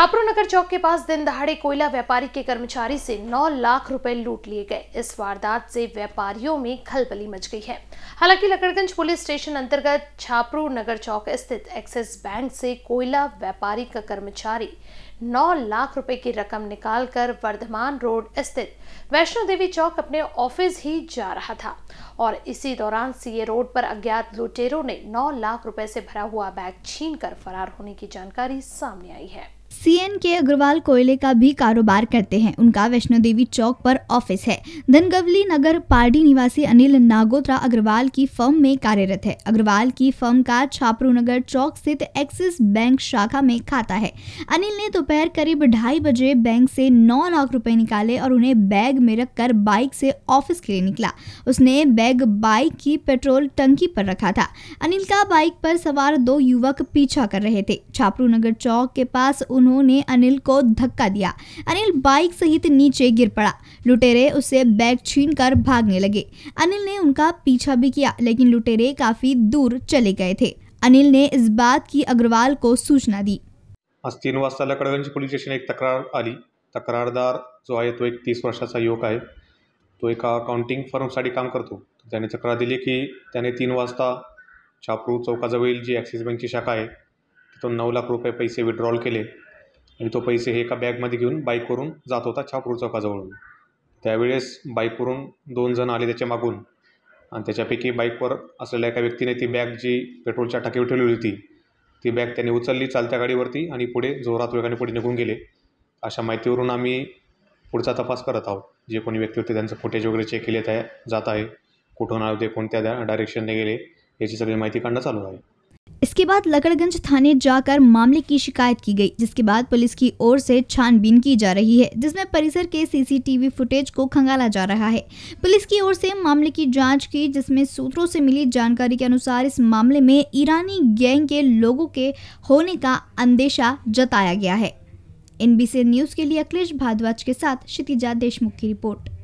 छापरू नगर चौक के पास दिन दहाड़े कोयला व्यापारी के कर्मचारी से 9 लाख रुपए लूट लिए गए इस वारदात से व्यापारियों में खलबली मच गई है हालांकि लकड़गंज पुलिस स्टेशन अंतर्गत छापरू नगर चौक स्थित एक्सिस बैंक से कोयला व्यापारी का कर्मचारी 9 लाख रुपए की रकम निकालकर वर्धमान रोड स्थित वैष्णो देवी चौक अपने ऑफिस ही जा रहा था और इसी दौरान सीए रोड पर अज्ञात लुटेरों ने 9 लाख रुपए से भरा हुआ बैग छीनकर फरार होने की जानकारी सामने आई है सी एन के अग्रवाल कोयले का भी कारोबार करते हैं उनका वैष्णो देवी चौक पर ऑफिस है धनगवली नगर पार्डी निवासी अनिल नागोत्रा अग्रवाल की फर्म में कार्यरत है अग्रवाल की फर्म का छापरू नगर चौक स्थित एक्सिस बैंक शाखा में खाता है अनिल ने दोपहर करीब ढाई बजे बैंक से नौ लाख रुपए निकाले और उन्हें बैग में रखकर बाइक से ऑफिस के लिए निकला उसने बैग बाइक की पेट्रोल टंकी पर रखा था अनिल का बाइक पर सवार दो युवक पीछा कर रहे थे छापरू नगर चौक के पास उन्होंने अनिल को धक्का दिया अनिल बाइक सहित नीचे गिर पड़ा लुटेरे उसे बैग छीन कर भागने लगे अनिल ने उनका पीछा भी किया लेकिन लुटेरे काफी दूर चले गए थे अनिल ने इस बात की अग्रवाल को सूचना दी आज तीन वजता लकडगंज पुलिस स्टेशन एक तक्रार आली तक्रारदार जो है तो एक तीस वर्षाचा युवक है तो एक अकाउंटिंग फर्म सा काम करते तो तक्रार दी कि तीन वजता छापरू चौकाजी जी बैंक की शाखा आहे तो नौ लाख रुपये पैसे विड्रॉल के लिए आणि तो पैसे हे एका बॅगमध्ये घेऊन बाईकवरून जात होता छापूर चौकाजवळून त्यावेळेस बाईकवरून दोन जण आले त्याच्या मागून आणि त्याच्यापैकी बाईकवर असलेल्या एका व्यक्तीने ती बॅग जी पेट्रोलच्या टाकीवर ठेवलेली होती ती बॅग त्याने उचलली चालत्या गाडीवरती आणि पुढे जोरात वेगाने पुढे निघून गेले अशा माहितीवरून आम्ही पुढचा तपास करत आहोत जे कोणी व्यक्ती होते त्यांचं फुटेज वगैरे चेक केले त्या जात आहे कुठून आले होते कोणत्या डायरेक्शनने गेले याची सगळी माहिती काढणं चालू आहे इसके बाद लकड़गंज थाने जाकर मामले की शिकायत की गई जिसके बाद पुलिस की ओर से छानबीन की जा रही है जिसमें परिसर के सीसीटीवी फुटेज को खंगाला जा रहा है पुलिस की ओर से मामले की जांच की जिसमें सूत्रों से मिली जानकारी के अनुसार इस मामले में ईरानी गैंग के लोगों के होने का अंदेशा जताया गया है एनबीसी न्यूज के लिए अखिलेश भारद्वाज के साथ क्षितिजा देशमुख की रिपोर्ट